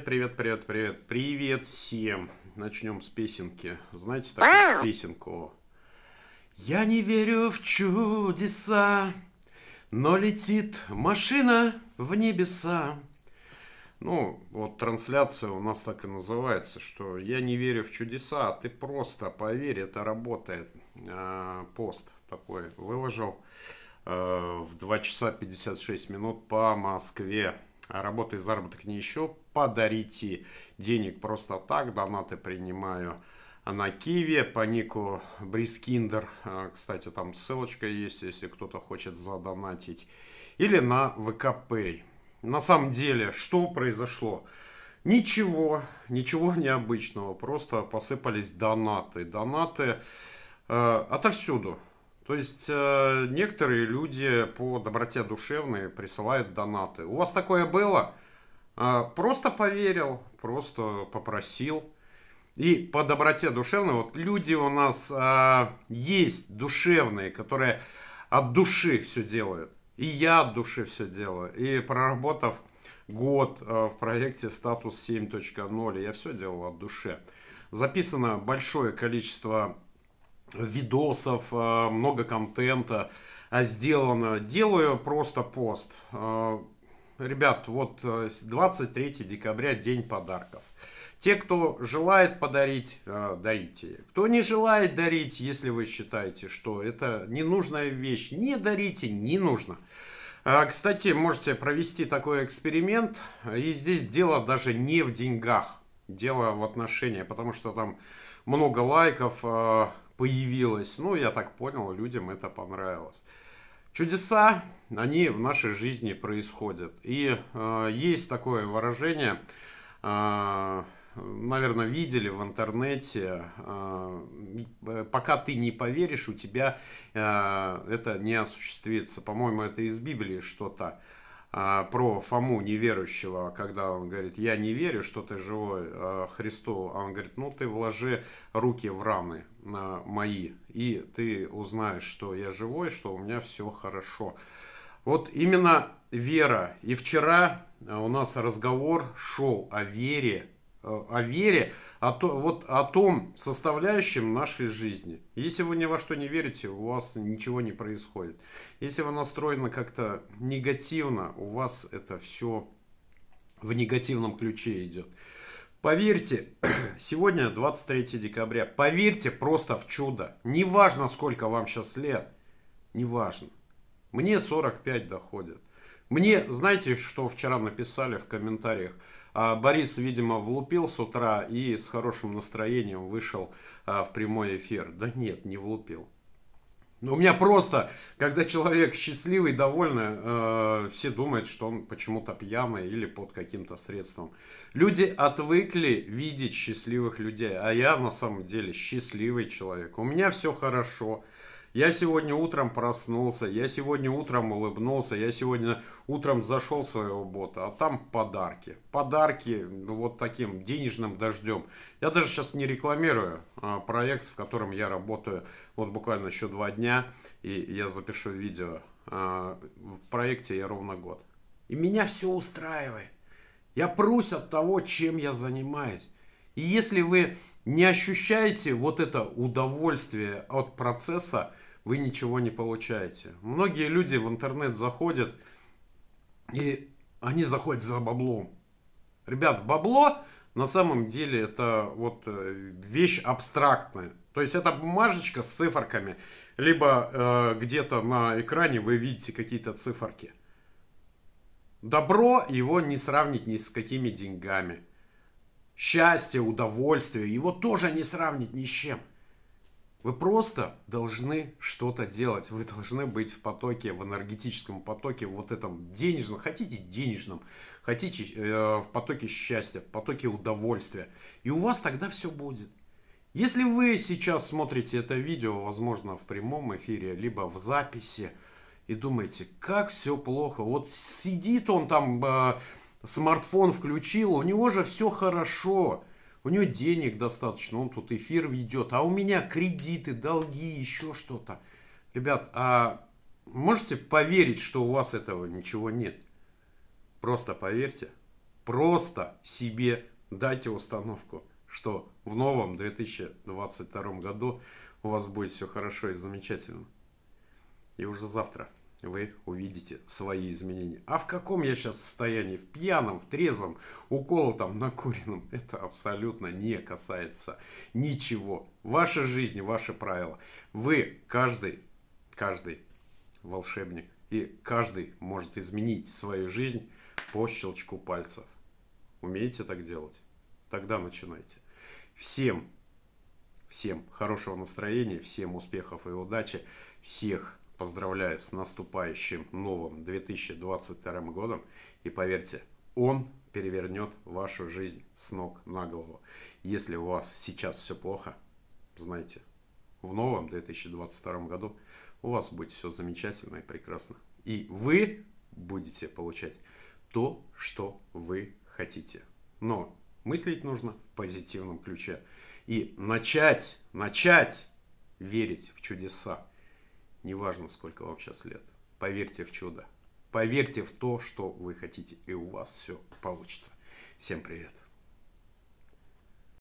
Ай, привет, привет, привет. Привет всем. Начнем с песенки. Знаете такую песенку? Я не верю в чудеса, но летит машина в небеса. Ну, вот трансляция у нас так и называется, что я не верю в чудеса, а ты просто поверь, это работает. А, пост такой выложил а, в 2 часа 56 минут по Москве. А работа и заработок не еще. Подарите денег просто так. Донаты принимаю на Киеве по нику Брискиндер. А, кстати, там ссылочка есть, если кто-то хочет задонатить. Или на ВКП. На самом деле, что произошло? Ничего, ничего необычного. Просто посыпались донаты. Донаты э, отовсюду. То есть э, некоторые люди по доброте душевной присылают донаты. У вас такое было? Э, просто поверил, просто попросил. И по доброте душевной, вот люди у нас э, есть душевные, которые от души все делают. И я от души все делаю. И проработав год э, в проекте статус 7.0, я все делал от души. Записано большое количество видосов, э, много контента а, сделано. Делаю просто пост. Э, ребят, вот 23 э, декабря день подарков. Те, кто желает подарить, дарите. Кто не желает дарить, если вы считаете, что это ненужная вещь, не дарите, не нужно. Кстати, можете провести такой эксперимент. И здесь дело даже не в деньгах. Дело в отношениях потому что там много лайков, появилось. Ну, я так понял, людям это понравилось. Чудеса, они в нашей жизни происходят. И э, есть такое выражение, э, наверное, видели в интернете, э, э, пока ты не поверишь, у тебя э, это не осуществится. По-моему, это из Библии что-то э, про Фому неверующего, когда он говорит, я не верю, что ты живой э, Христу, а он говорит, ну ты вложи руки в раны мои, и ты узнаешь, что я живой, что у меня все хорошо. Вот именно вера. И вчера э, у нас разговор шел о вере, э, о вере, о, то, вот о том составляющем нашей жизни. Если вы ни во что не верите, у вас ничего не происходит. Если вы настроены как-то негативно, у вас это все в негативном ключе идет. Поверьте, сегодня 23 декабря, поверьте просто в чудо. Не важно, сколько вам сейчас лет, не важно. Мне 45 доходит. Мне, знаете, что вчера написали в комментариях? А, Борис, видимо, влупил с утра и с хорошим настроением вышел а, в прямой эфир. Да нет, не влупил. Но ну, у меня просто, когда человек счастливый, довольный, э, все думают, что он почему-то пьяный или под каким-то средством. Люди отвыкли видеть счастливых людей, а я на самом деле счастливый человек. У меня все хорошо. Я сегодня утром проснулся, я сегодня утром улыбнулся, я сегодня утром зашел своего бота, а там подарки. Подарки ну, вот таким денежным дождем. Я даже сейчас не рекламирую а, проект, в котором я работаю вот буквально еще два дня, и я запишу видео. А, в проекте я ровно год. И меня все устраивает. Я прусь от того, чем я занимаюсь. И если вы не ощущаете вот это удовольствие от процесса, вы ничего не получаете. Многие люди в интернет заходят, и они заходят за баблом. Ребят, бабло на самом деле это вот э, вещь абстрактная. То есть это бумажечка с циферками, либо э, где-то на экране вы видите какие-то циферки. Добро его не сравнить ни с какими деньгами счастье, удовольствие, его тоже не сравнить ни с чем. Вы просто должны что-то делать. Вы должны быть в потоке, в энергетическом потоке, вот этом денежном. Хотите денежном, хотите э, в потоке счастья, в потоке удовольствия. И у вас тогда все будет. Если вы сейчас смотрите это видео, возможно, в прямом эфире, либо в записи, и думаете, как все плохо. Вот сидит он там... Э, смартфон включил, у него же все хорошо. У него денег достаточно, он тут эфир ведет. А у меня кредиты, долги, еще что-то. Ребят, а можете поверить, что у вас этого ничего нет? Просто поверьте. Просто себе дайте установку, что в новом 2022 году у вас будет все хорошо и замечательно. И уже завтра вы увидите свои изменения. А в каком я сейчас состоянии? В пьяном, в трезвом, уколотом, накуренном? Это абсолютно не касается ничего. Ваша жизнь, ваши правила. Вы каждый, каждый волшебник. И каждый может изменить свою жизнь по щелчку пальцев. Умеете так делать? Тогда начинайте. Всем, всем хорошего настроения, всем успехов и удачи, всех поздравляю с наступающим новым 2022 годом. И поверьте, он перевернет вашу жизнь с ног на голову. Если у вас сейчас все плохо, знайте, в новом 2022 году у вас будет все замечательно и прекрасно. И вы будете получать то, что вы хотите. Но мыслить нужно в позитивном ключе. И начать, начать верить в чудеса. Неважно, сколько вам сейчас лет. Поверьте в чудо. Поверьте в то, что вы хотите, и у вас все получится. Всем привет.